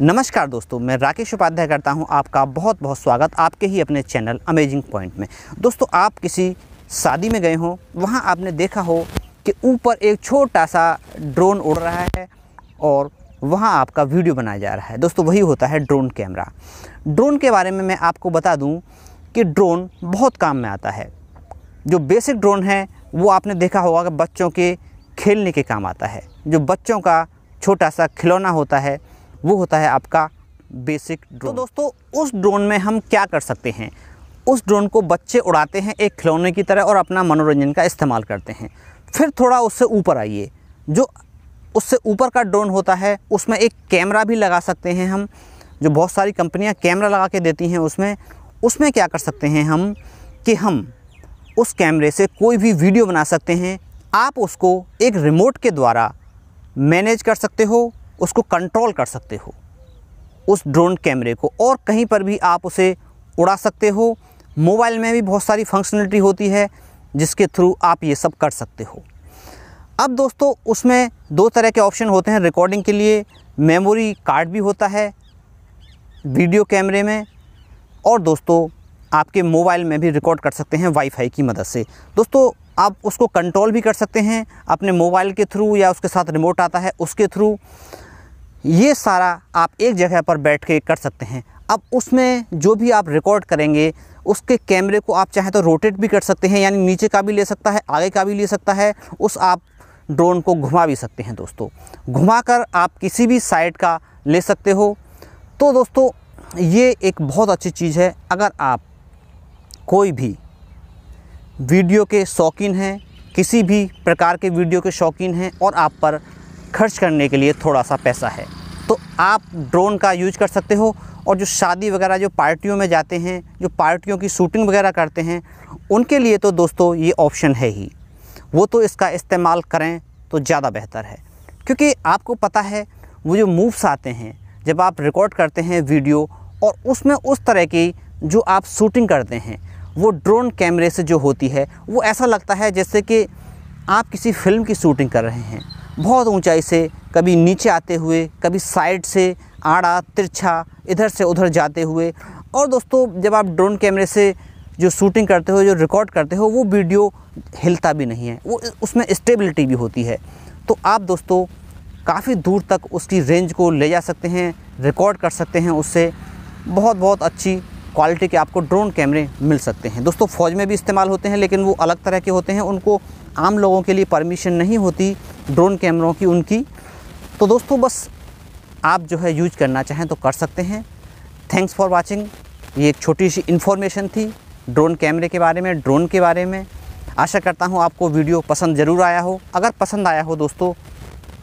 नमस्कार दोस्तों मैं राकेश उपाध्याय करता हूं आपका बहुत बहुत स्वागत आपके ही अपने चैनल अमेजिंग पॉइंट में दोस्तों आप किसी शादी में गए हों वहां आपने देखा हो कि ऊपर एक छोटा सा ड्रोन उड़ रहा है और वहां आपका वीडियो बनाया जा रहा है दोस्तों वही होता है ड्रोन कैमरा ड्रोन के बारे में मैं आपको बता दूँ कि ड्रोन बहुत काम में आता है जो बेसिक ड्रोन है वो आपने देखा होगा कि बच्चों के खेलने के काम आता है जो बच्चों का छोटा सा खिलौना होता है वो होता है आपका बेसिक ड्रोन तो दोस्तों उस ड्रोन में हम क्या कर सकते हैं उस ड्रोन को बच्चे उड़ाते हैं एक खिलौने की तरह और अपना मनोरंजन का इस्तेमाल करते हैं फिर थोड़ा उससे ऊपर आइए जो उससे ऊपर का ड्रोन होता है उसमें एक कैमरा भी लगा सकते हैं हम जो बहुत सारी कंपनियां कैमरा लगा के देती हैं उसमें उसमें क्या कर सकते हैं हम कि हम उस कैमरे से कोई भी वीडियो बना सकते हैं आप उसको एक रिमोट के द्वारा मैनेज कर सकते हो उसको कंट्रोल कर सकते हो उस ड्रोन कैमरे को और कहीं पर भी आप उसे उड़ा सकते हो मोबाइल में भी बहुत सारी फंक्शनलिटी होती है जिसके थ्रू आप ये सब कर सकते हो अब दोस्तों उसमें दो तरह के ऑप्शन होते हैं रिकॉर्डिंग के लिए मेमोरी कार्ड भी होता है वीडियो कैमरे में और दोस्तों आपके मोबाइल में भी रिकॉर्ड कर सकते हैं वाईफाई की मदद से दोस्तों आप उसको कंट्रोल भी कर सकते हैं अपने मोबाइल के थ्रू या उसके साथ रिमोट आता है उसके थ्रू ये सारा आप एक जगह पर बैठ के कर सकते हैं अब उसमें जो भी आप रिकॉर्ड करेंगे उसके कैमरे को आप चाहे तो रोटेट भी कर सकते हैं यानी नीचे का भी ले सकता है आगे का भी ले सकता है उस आप ड्रोन को घुमा भी सकते हैं दोस्तों घुमाकर आप किसी भी साइड का ले सकते हो तो दोस्तों ये एक बहुत अच्छी चीज़ है अगर आप कोई भी वीडियो के शौकीन हैं किसी भी प्रकार के वीडियो के शौकीन हैं और आप पर खर्च करने के लिए थोड़ा सा पैसा है तो आप ड्रोन का यूज कर सकते हो और जो शादी वगैरह जो पार्टियों में जाते हैं जो पार्टियों की शूटिंग वगैरह करते हैं उनके लिए तो दोस्तों ये ऑप्शन है ही वो तो इसका इस्तेमाल करें तो ज़्यादा बेहतर है क्योंकि आपको पता है वो जो मूव्स आते हैं जब आप रिकॉर्ड करते हैं वीडियो और उसमें उस तरह की जो आप शूटिंग करते हैं वो ड्रोन कैमरे से जो होती है वो ऐसा लगता है जैसे कि आप किसी फिल्म की शूटिंग कर रहे हैं बहुत ऊंचाई से कभी नीचे आते हुए कभी साइड से आड़ा तिरछा इधर से उधर जाते हुए और दोस्तों जब आप ड्रोन कैमरे से जो शूटिंग करते हो जो रिकॉर्ड करते हो वो वीडियो हिलता भी नहीं है वो उसमें स्टेबिलिटी भी होती है तो आप दोस्तों काफ़ी दूर तक उसकी रेंज को ले जा सकते हैं रिकॉर्ड कर सकते हैं उससे बहुत बहुत अच्छी क्वालिटी के आपको ड्रोन कैमरे मिल सकते हैं दोस्तों फ़ौज में भी इस्तेमाल होते हैं लेकिन वो अलग तरह के होते हैं उनको आम लोगों के लिए परमिशन नहीं होती ड्रोन कैमरों की उनकी तो दोस्तों बस आप जो है यूज करना चाहें तो कर सकते हैं थैंक्स फॉर वाचिंग ये एक छोटी सी इन्फॉर्मेशन थी ड्रोन कैमरे के बारे में ड्रोन के बारे में आशा करता हूँ आपको वीडियो पसंद ज़रूर आया हो अगर पसंद आया हो दोस्तों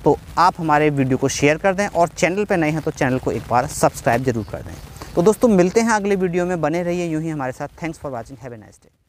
तो आप हमारे वीडियो को शेयर कर दें और चैनल पर नए हैं तो चैनल को एक बार सब्सक्राइब जरूर कर दें तो दोस्तों मिलते हैं अगले वीडियो में बने रहिए यूँ ही हमारे साथ thanks for watching have a nice day